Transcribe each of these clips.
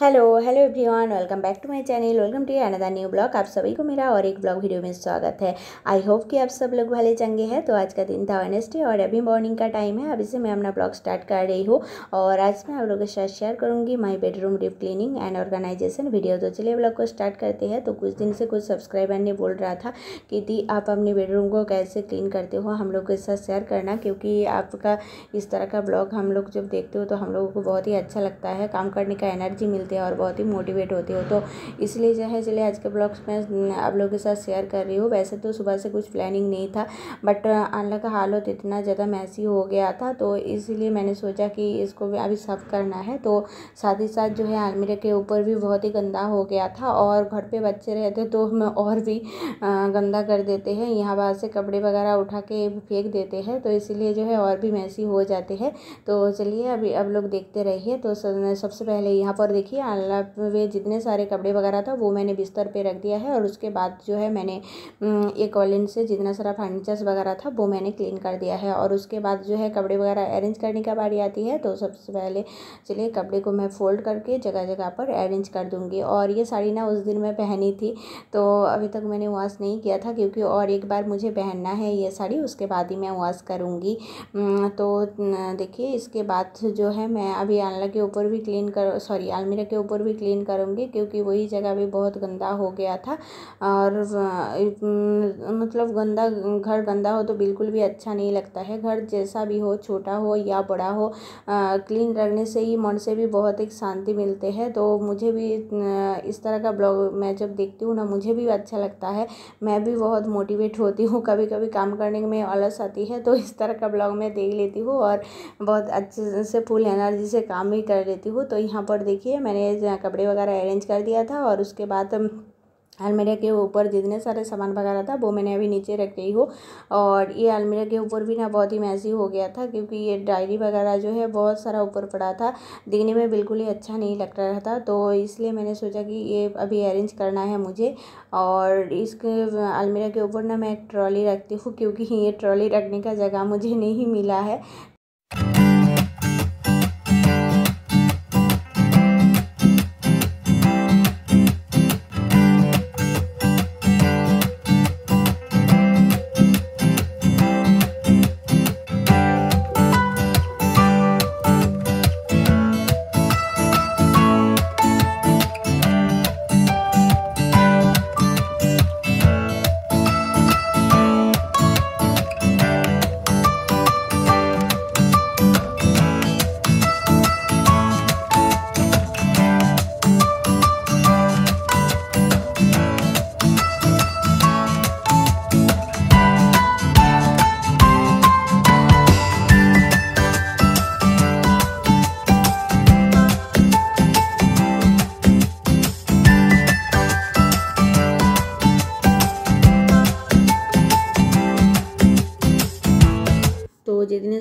hello hello everyone welcome back to my channel welcome to another new blog आप सभी को मेरा और एक ब्लॉग वीडियो में स्वागत है आई होप कि आप सब लोग भले चंगे हैं तो आज का दिन था वेनेसडे और अभी मॉर्निंग का टाइम है अभी से मैं अपना ब्लॉग स्टार्ट कर रही हूँ और आज मैं आप लोगों के साथ शेयर करूँगी my bedroom deep cleaning and organization video तो चलिए ब्लॉग को स्टार्ट करते हैं तो कुछ दिन से कुछ सब्सक्राइबर ने बोल रहा था कि दी आप अपने बेडरूम को कैसे क्लीन करते हो हम लोग के साथ शेयर करना क्योंकि आपका इस तरह का ब्लॉग हम लोग जब देखते हो तो हम लोगों को बहुत ही अच्छा लगता है काम करने का एनर्जी मिल मिलते हैं और बहुत ही मोटिवेट होते हो तो इसलिए जो है चलिए आज के ब्लॉग्स में आप लोगों के साथ शेयर कर रही हूँ वैसे तो सुबह से कुछ प्लानिंग नहीं था बट अल्लाह का हालत इतना ज़्यादा मैसी हो गया था तो इसलिए मैंने सोचा कि इसको भी अभी सब करना है तो साथ ही साथ जो है आलमीरा के ऊपर भी बहुत ही गंदा हो गया था और घर पे बच्चे रहते तो हम और भी गंदा कर देते हैं यहाँ बाहर से कपड़े वगैरह उठा के फेंक देते हैं तो इसीलिए जो है और भी मैसी हो जाते हैं तो चलिए अभी अब लोग देखते रहिए तो सबसे पहले यहाँ पर देखिए थी अलग वे जितने सारे कपड़े वगैरह था वो मैंने बिस्तर पे रख दिया है और उसके बाद जो है मैंने ये कॉलिन से जितना सारा फर्नीचर्स वगैरह था वो मैंने क्लीन कर दिया है और उसके बाद जो है कपड़े वगैरह अरेंज करने का बारी आती है तो सबसे पहले चलिए कपड़े को मैं फोल्ड करके जगह जगह पर अरेंज कर दूँगी और ये साड़ी ना उस दिन मैं पहनी थी तो अभी तक मैंने वॉश नहीं किया था क्योंकि और एक बार मुझे पहनना है ये साड़ी उसके बाद ही मैं वॉश करूँगी तो देखिए इसके बाद जो है मैं अभी आलना के ऊपर भी क्लीन कर सॉरी आलमीरा जगह के ऊपर भी क्लीन करूँगी क्योंकि वही जगह भी बहुत गंदा हो गया था और मतलब गंदा घर गंदा हो तो बिल्कुल भी अच्छा नहीं लगता है घर जैसा भी हो छोटा हो या बड़ा हो क्लीन रखने से ही मन से भी बहुत एक शांति मिलते हैं तो मुझे भी इस तरह का ब्लॉग मैं जब देखती हूँ ना मुझे भी अच्छा लगता है मैं भी बहुत मोटिवेट होती हूँ कभी कभी काम करने में आलस आती है तो इस तरह का ब्लॉग मैं देख लेती हूँ और बहुत अच्छे से फुल एनर्जी से काम भी कर लेती हूँ तो यहाँ पर देखिए मैं मैंने कपड़े वगैरह अरेंज कर दिया था और उसके बाद अलमीरा के ऊपर जितने सारे सामान वगैरह था वो मैंने अभी नीचे रख दी हो और ये अलमीरा के ऊपर भी ना बहुत ही मैसी हो गया था क्योंकि ये डायरी वगैरह जो है बहुत सारा ऊपर पड़ा था दिखने में बिल्कुल ही अच्छा नहीं लग रहा था तो इसलिए मैंने सोचा कि ये अभी अरेंज करना है मुझे और इसके अलमीरा के ऊपर ना मैं एक ट्रॉली रखती हूँ क्योंकि ये ट्रॉली रखने का जगह मुझे नहीं मिला है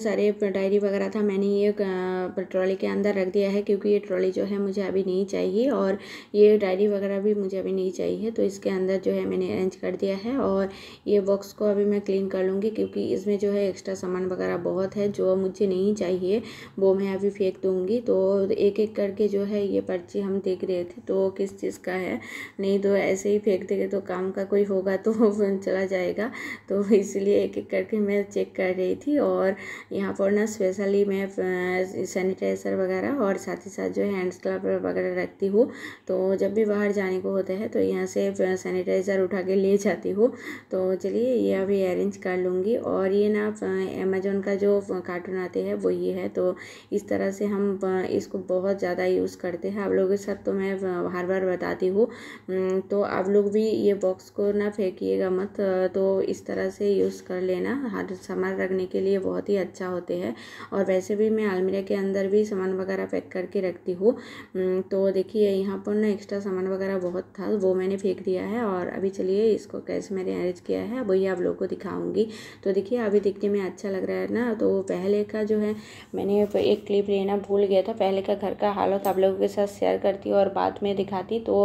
सारे डायरी वगैरह था मैंने ये ट्रॉली के अंदर रख दिया है क्योंकि ये ट्रॉली जो है मुझे अभी नहीं चाहिए और ये डायरी वगैरह भी मुझे अभी नहीं चाहिए तो इसके अंदर जो है मैंने अरेंज कर दिया है और ये बॉक्स को अभी मैं क्लीन कर लूँगी क्योंकि इसमें जो है एक्स्ट्रा सामान वगैरह बहुत है जो मुझे नहीं चाहिए वो मैं अभी फेंक दूँगी तो एक एक करके जो है ये पर्ची हम देख रहे थे तो किस चीज़ का है नहीं तो ऐसे ही फेंक देंगे तो काम का कोई होगा तो चला जाएगा तो इसलिए एक एक करके मैं चेक कर रही थी और यहाँ पर ना स्पेशली मैं सैनिटाइज़र वगैरह और साथ ही साथ जो है हैंड्स ग्लव वगैरह रखती हूँ तो जब भी बाहर जाने को होता है तो यहाँ से सैनिटाइज़र उठा के ले जाती हूँ तो चलिए ये अभी अरेंज कर लूँगी और ये ना अमेजोन का जो कार्टून आते हैं वो ये है तो इस तरह से हम इसको बहुत ज़्यादा यूज़ करते हैं आप लोगों के साथ तो मैं हर बार बताती हूँ तो आप लोग भी ये बॉक्स को ना फेंकिएगा मत तो इस तरह से यूज़ कर लेना हर सामान रखने के लिए बहुत ही अच्छा हमेशा अच्छा होते हैं और वैसे भी मैं आलमीरा के अंदर भी सामान वगैरह पैक करके रखती हूँ तो देखिए यहाँ पर ना एक्स्ट्रा सामान वगैरह बहुत था वो मैंने फेंक दिया है और अभी चलिए इसको कैसे मैंने अरेंज किया है वही आप लोग को दिखाऊँगी तो देखिए अभी देखने में अच्छा लग रहा है ना तो पहले का जो है मैंने एक क्लिप लेना भूल गया था पहले का घर का हालत आप लोगों के साथ शेयर करती और बाद में दिखाती तो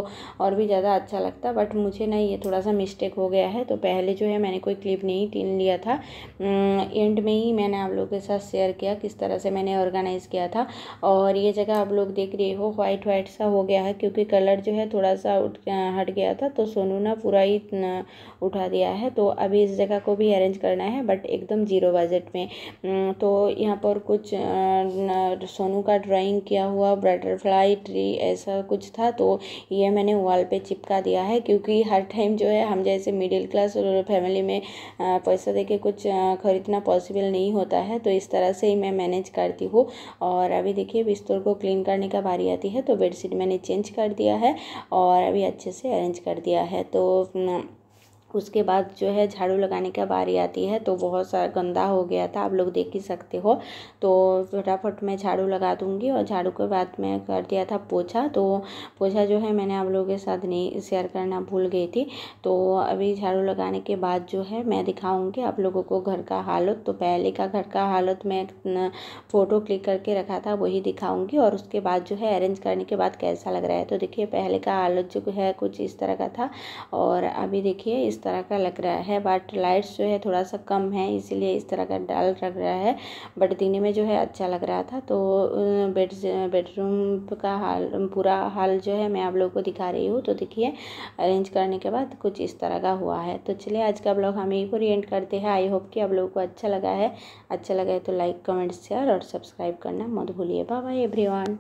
और भी ज़्यादा अच्छा लगता बट मुझे ना ये थोड़ा सा मिस्टेक हो गया है तो पहले जो है मैंने कोई क्लिप नहीं लिया था एंड में ही मैंने आप लोग लोगों के साथ शेयर किया किस तरह से मैंने ऑर्गेनाइज़ किया था और ये जगह आप लोग देख रहे हो वाइट वाइट सा हो गया है क्योंकि कलर जो है थोड़ा सा उठ हट गया था तो सोनू ना पूरा ही उठा दिया है तो अभी इस जगह को भी अरेंज करना है बट एकदम ज़ीरो बजट में तो यहाँ पर कुछ सोनू का ड्राइंग किया हुआ बटरफ्लाई ट्री ऐसा कुछ था तो ये मैंने वॉल पे चिपका दिया है क्योंकि हर टाइम जो है हम जैसे मिडिल क्लास फैमिली में पैसा देके कुछ ख़रीदना पॉसिबल नहीं होता है है तो इस तरह से ही मैं मैनेज करती हूँ और अभी देखिए बिस्तर को क्लीन करने का बारी आती है तो बेडशीट मैंने चेंज कर दिया है और अभी अच्छे से अरेंज कर दिया है तो उसके बाद जो है झाड़ू लगाने का बारी आती है तो बहुत सा गंदा हो गया था आप लोग देख ही सकते हो तो फटाफट मैं झाड़ू लगा दूँगी और झाड़ू के बाद मैं कर दिया था पोछा तो पोछा जो है मैंने आप लोगों के साथ नहीं शेयर करना भूल गई थी तो अभी झाड़ू लगाने के बाद जो है मैं दिखाऊँगी आप लोगों को घर का हालत तो पहले का घर का हालत मैं फ़ोटो क्लिक करके रखा था वही दिखाऊँगी और उसके बाद जो है अरेंज करने के बाद कैसा लग रहा है तो देखिए पहले का हालत जो है कुछ इस तरह का था और अभी देखिए इस इस तरह का लग रहा है बट लाइट्स जो है थोड़ा सा कम है इसीलिए इस तरह का डल लग रहा है बट दिखने में जो है अच्छा लग रहा था तो बेड बेडरूम का हाल पूरा हाल जो है मैं आप लोगों को दिखा रही हूँ तो देखिए अरेंज करने के बाद कुछ इस तरह का हुआ है तो चलिए आज का ब्लॉग हम यहीं पर एंड करते हैं आई होप कि आप लोगों को अच्छा लगा है अच्छा लगा है तो लाइक कमेंट शेयर और सब्सक्राइब करना मत भूलिए बाय एवरीवन